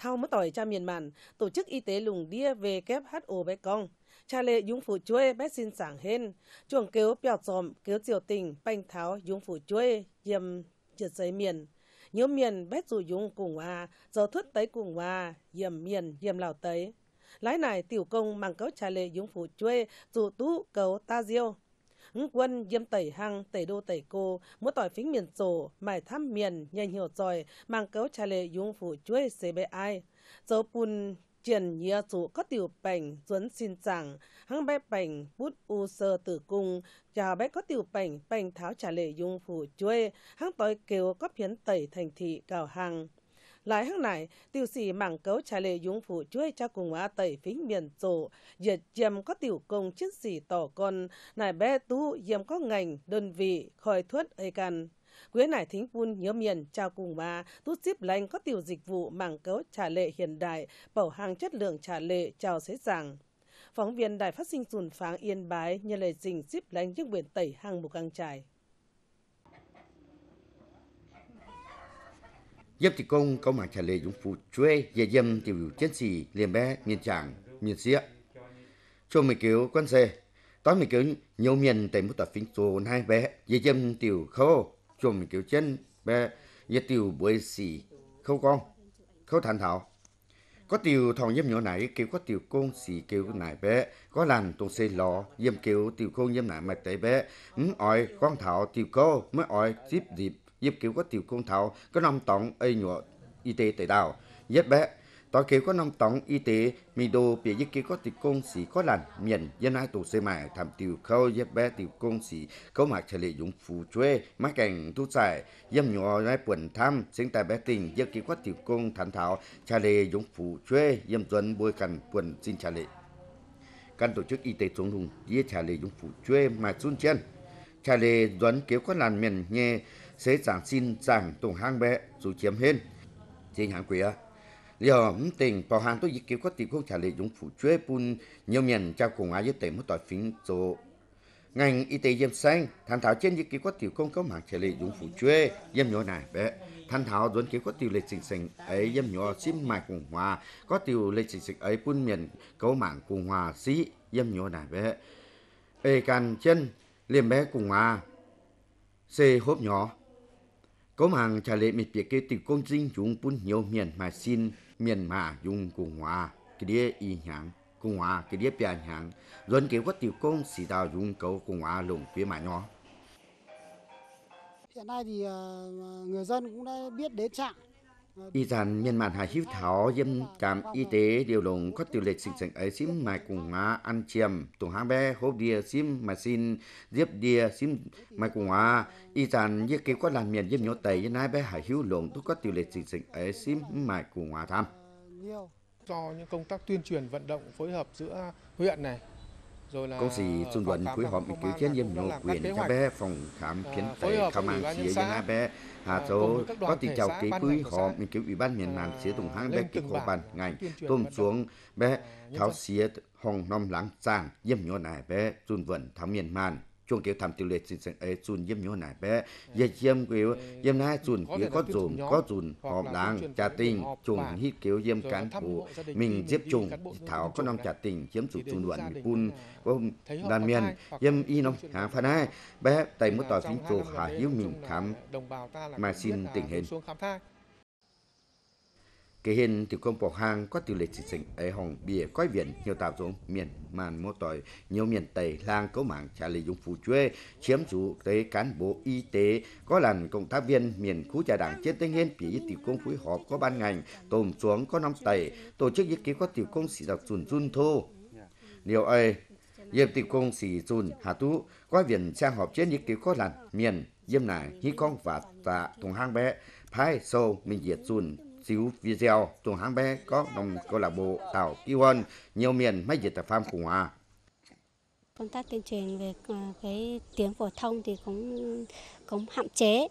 thao mất tỏi cha miền mạn Tổ chức Y tế lùng đia về kép WHO bé con. Cha lệ dũng phủ chuê bé xin sảng hên, chuồng kéo bèo dòm kéo tiểu tình, banh tháo dũng phủ chuê, diêm trượt giấy miền. Nhớ miền bé dù dũng cùng à, giờ thuất tới cùng à, diêm miền, diêm lào tới. Lái này tiểu công mang cáo cha lệ dũng phủ chuê, dù tú cầu ta diêu ngức quân diêm tẩy hăng tẩy đô tẩy cô muốn tỏi phính miền sổ mải thăm miền nhanh hiểu rồi mang kéo trả lệ dung phủ chuối cbi dấu pun triển nhia chủ có tiểu bảnh duấn xin rằng hăng bé bảnh bút u sơ tử cung chào bé có tiểu bảnh bảnh tháo trả lệ dung phủ chuê hăng tỏi kêu có phiến tẩy thành thị cào hàng lại hướng này tiểu sĩ mảng cấu trả lệ dũng phụ chuối cha cùng á tẩy phính miền tổ dệt chiêm có tiểu công chiếc sĩ tỏ con nải bé tú diêm có ngành đơn vị khỏi thuất ấy cần Quế nải thính phun nhớ miền chào cùng mà tú xếp lành có tiểu dịch vụ mảng cấu trả lệ hiện đại bảo hàng chất lượng trả lệ chào dễ dàng phóng viên đài phát sinh dùn pháng yên bái nhân lời dình xếp lành những nguyện tẩy hàng một căng trải dâm thì công có mạng trả lệ dũng phụ chuê dễ dâm tiểu biểu chiến sĩ liền bé miền tràng miền xía cho mình cứu quan xe tối mình cứu nhiều miền tại một tập phim số hai bé dễ dâm tiểu khô cho mình cứu chân bé dễ tiểu buổi xì khâu con khâu thành thảo có tiểu thòng dâm nhỏ này kêu có tiểu con xì kêu nải bé có làm tôi xe lò dâm kêu tiểu con dâm nải mà tại bé ấm ỏi con thảo tiểu khô mới ỏi tiếp dịp giúp kiểu có tiểu công thảo có năm tổng ấy nhỏ y tế tại đảo nhất bé tòa kiểu có năm tổng y tế mi đồ bịa giúp kiểu có tiểu công sĩ có lành miền dân ai tổ xe mài thảm tiểu khâu nhất bé tiểu công sĩ câu mạc thể lệ dùng phù chuê mắc cảnh thu xài dâm nhỏ ai quần tham sinh tại bé tình giúp kiểu có tiểu công thản thảo trà lệ dùng phù chuê dâm dân bôi cằn quần xin trà lệ căn tổ chức y tế chống hùng dĩa trà lệ dùng phụ chuê mà xuân chân trà lệ duấn kiểu có làn miền nghe sẽ chẳng xin chẳng tùng hang bé dù chiếm hên trên hàng quỷ giờ tình bảo hàng tôi dịch kiểu có tìm không trả lời dùng phụ chuế bùn nhiều miền trao cùng ai với tệ mất tỏi phính chỗ ngành y tế diêm xanh thành thảo trên dịch kiểu có tiểu công có mạng trả lời dùng phụ chuế diêm nhỏ này bé thành thảo dồn kiểu có tiểu lịch sinh sinh ấy diêm nhỏ xin mài cùng hòa có tiểu lịch sinh sinh ấy bùn miền cấu mạng cùng hòa xí diêm nhỏ này bé ê càng chân liềm bé cùng hòa xê hốp nhỏ có hàng trả lệ mình biết cái từ công trình dùng bún nhiều miền mà xin miền mà dùng cùng hòa cái đĩa y hàng cùng hòa cái đĩa bia hàng rồi cái quát tiểu công xì đào dùng cầu cùng hòa lồng phía mà nhỏ hiện nay thì ờ, người dân cũng đã biết đến trạng Y dàn nhân màn hải hiếu thảo dân trạm y tế điều lùng có tiêu lệch sinh sản ấy xím mài cùng ngã ăn chiềm tùng hang bé hốp đìa xím mà xin diếp đìa xím mài cùng ngã y dàn như kế có làm miền diếp nhốt tẩy dân ai bé hải hiếu lùng tôi có tiêu lệch sinh sản ấy xím mài cùng ngã tham cho những công tác tuyên truyền vận động phối hợp giữa huyện này công gì trung luận phối hợp với cử chiến dân nộp quyền cho bé phòng khám à, kiến tệ khám mạng xỉa dân bé Hà à, châu có tình chào ký quý họ mình cứu ủy ban miền nam xỉa tùng hãng bé kịp hộ bàn ngành tôm xuống bé à, tháo xỉa hồng nom láng sàng dâm nhỏ này bé trung vận tháo miền nam ช่วงเกี่ยวทำติเลสิเอซุนเยี่ยมอยู่ไหนแปะเยี่ยเยี่ยมเกี่ยวเยี่ยมนะจุนเกี่ยวก็จุนก็จุนหอบหลังจ่าติงจุงฮิเกี่ยวเยี่ยมกันปู mình tiếp chung thảo có nông trả tình chiếm chủ chủ đoạn cun có đàn miền yêm y hà phan hai bé tay mất tỏi phính hà hiếu mình khám mà xin tình hình cái hình tiểu công bọc hàng có tiêu lệ chính sinh ấy hồng bìa coi viện nhiều tạo giống miền màn mô tỏi nhiều miền tây lang cấu mạng trả lý dụng phù chuê chiếm chủ tế cán bộ y tế có làn công tác viên miền khu trà đảng trên tây nguyên bị tiểu công phối họp có ban ngành tôm xuống có năm tẩy tổ chức yết ký có tiểu công sĩ dọc dùn dùn thô điều ấy yếp tiểu công sĩ dùn hà tú có viện sang họp trên yết ký có làn miền diêm nải hi con và tạ thùng hang bé phai sâu mình diệt dùn xíu video tuần hãng bé có đồng câu lạc bộ tàu kêu hơn nhiều miền mấy dịch tập pham cùng hòa công tác tuyên truyền về ờ, cái tiếng phổ thông thì cũng cũng hạn chế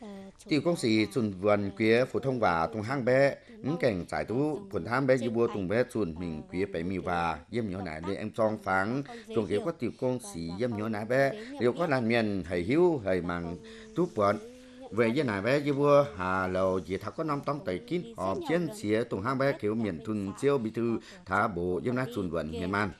ờ, Tiểu công sĩ chuẩn vườn quế phổ thông và tung hang bé, những cảnh giải thú phổn hang bé như bua tung bé chuẩn mình quế bảy mì và yếm nhỏ nải để em song phẳng trong kế có tiểu công sĩ yếm nhỏ nải bé, liệu có làn miền hầy hiu hầy màng tú vườn về với nài bé với vua hà lầu chỉ thà có năm tông tài kín họp chiến xía tùng hang bé kiểu miền thuần siêu bí thư thả bộ dân nát xuân vận miền man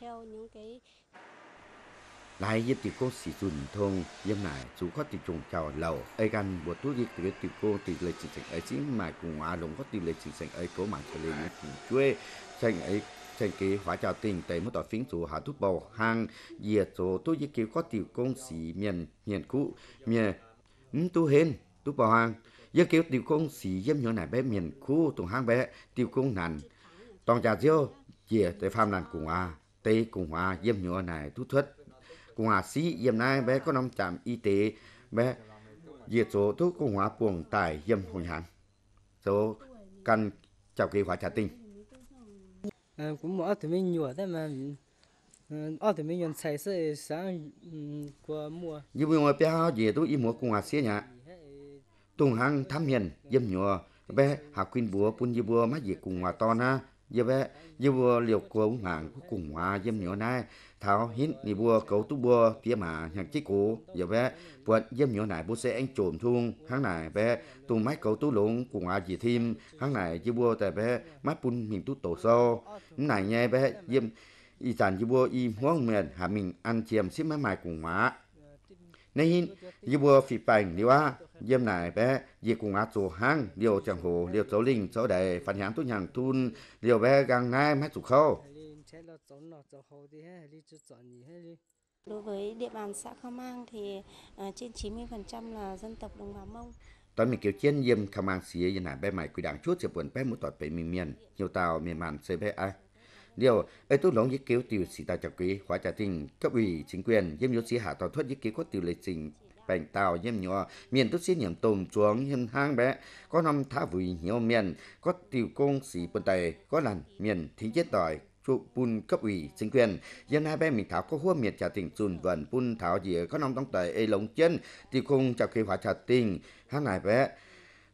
lại dân tiểu cô sĩ xuân thông dân này chú có tỷ trùng chào lầu ấy gan bộ túi đi từ tiểu cô tỷ lệ chỉ thành ấy chính mà cùng hòa đồng có tỷ lệ chỉ thành ấy cố mà trở lên cùng chuê thành ấy thành kế hóa chào tình tới một tòa phính chủ hạ thúc bầu hàng diệt số tu di kiểu có tiểu công sĩ miền miền cũ miền tu hên lúc bảo hàng dân kiểu tiểu công sĩ dâm nhỏ này bé miền khu tùng hang bé tiểu công nàn toàn trà diêu chìa tới pham nàn cùng hòa, tây cùng hòa, dâm nhỏ này thu thuất cùng hòa sĩ dâm này bé có năm trạm y tế bé diệt số thuốc cùng hòa buồng tại dâm hội hàn số căn chào kỳ hòa trà tinh à, ờ, cũng mở thì mình nhủa thế mà ở ừ, thì mình nhận sai sự sáng qua ừ, mua như bây giờ bé gì tôi ý mua cùng hòa xí nhá tung hang thám hiền dâm nhùa bé hạ quyên búa quân dư búa má dì cùng hòa to na dư bé dư búa liều của ông hàng của cùng hòa dâm nhùa này thảo hiến nì búa cấu tú búa tía mà hàng chí cụ dư bé vượt dâm nhùa này bố sẽ anh trộm thung hang này bé tung mái cấu tú lũng cùng hòa dì thêm hang này dư búa tại bé má bún mình tú tổ sâu này nghe bé dâm y tàn dư búa y hoang miền hạ mình ăn chiềm xếp má mài cùng hòa nên như vừa phi bành nếu à yếm này bé gì cùng át số hang điều chẳng hồ điều số linh số đề phản hàng tu nhàng tun điều bé gang ngay mấy chủ khâu Đối với địa bàn xã Khao Mang thì uh, trên 90% là dân tộc đồng bào Mông. Toàn miền Kiều chiến yếm Khao Mang xí yên hả bé mày quy đảng chút sẽ buồn bé mũi tọt bảy miền miền, nhiều tàu miền màn xây bé ai liệu ấy tôi lóng nhất cứu tiêu sĩ ta chọc quý hóa trả tình cấp ủy chính quyền diêm nhớ sĩ hạ tàu thoát nhất cứu có tiêu lịch trình bệnh tàu diêm nhỏ miền tôi xin niệm tồn xuống nhân hang bé có năm thả vui nhiều miền có tiêu công sĩ quân tây có lần miền thì chết đòi trụ bùn cấp ủy chính quyền dân hai bên mình thảo có hua miệt trả tình chùn vần bùn thảo gì có năm trong tờ ấy lống chân thì không chào khi hóa trả tình hát này bé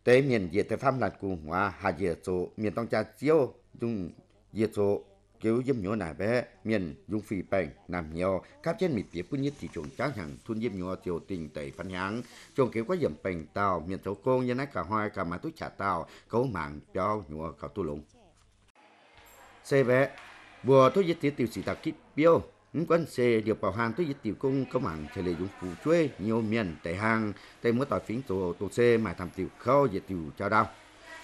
tế miền diệt tế pháp lạt cùng hòa hạ diệt số miền trong cha chiêu dùng diệt số kiểu dâm nhỏ nà bé miền dùng phi bèn nằm nhỏ cáp trên mịt việc quân nhất thị chuẩn tráng hàng thun dâm nhỏ tiểu tình tẩy phân hãng chuẩn kiểu quá dầm bèn tàu miền thấu côn nhân ái cả hoa cả mà túi trả tàu cấu mạng cho nhỏ cậu tu lùng xe bé vừa tôi dịch tiểu sĩ tạc kít biêu những quân xe điều bảo hàng tôi dịch tiểu công có mạng trời lệ dùng phụ chuê nhiều miền tẩy hàng tây mới tỏi phính tổ tổ xe mà tham tiểu khâu dịch tiểu trao đao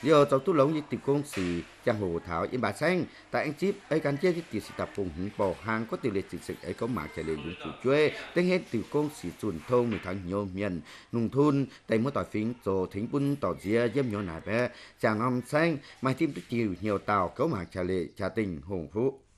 giờ cháu tu lông với tìm công sĩ chẳng hồ thảo yên bà xanh tại anh chip ấy cán chết thì tiền sĩ tập phùng hình bỏ hàng có tiểu lệ chính sách ấy có mạng trả lời những chủ chơi tên hết tìm công sĩ chuẩn thông mười tháng nhiều miền nung thôn tại mỗi tỏi phính rồi thính bún tỏ dìa dâm nhỏ nải bè chàng ông xanh mai tim tích chiều nhiều tàu có mạng trả lời trả tình hùng phú